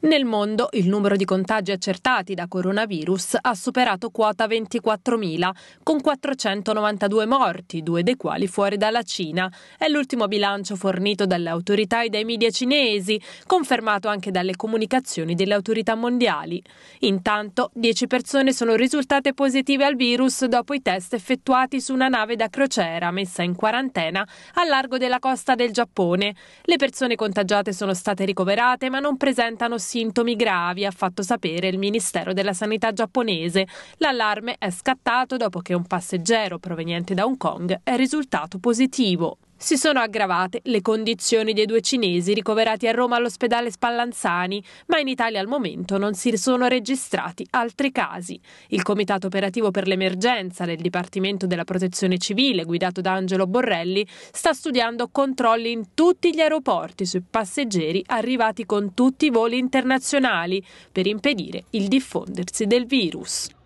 Nel mondo il numero di contagi accertati da coronavirus ha superato quota 24.000, con 492 morti, due dei quali fuori dalla Cina. È l'ultimo bilancio fornito dalle autorità e dai media cinesi, confermato anche dalle comunicazioni delle autorità mondiali. Intanto, 10 persone sono risultate positive al virus dopo i test effettuati su una nave da crociera messa in quarantena a largo della costa del Giappone. Le persone contagiate sono state ricoverate ma non presentano sintomi gravi, ha fatto sapere il Ministero della Sanità giapponese. L'allarme è scattato dopo che un passeggero proveniente da Hong Kong è risultato positivo si sono aggravate le condizioni dei due cinesi ricoverati a Roma all'ospedale Spallanzani, ma in Italia al momento non si sono registrati altri casi. Il Comitato Operativo per l'Emergenza del Dipartimento della Protezione Civile, guidato da Angelo Borrelli, sta studiando controlli in tutti gli aeroporti sui passeggeri arrivati con tutti i voli internazionali per impedire il diffondersi del virus.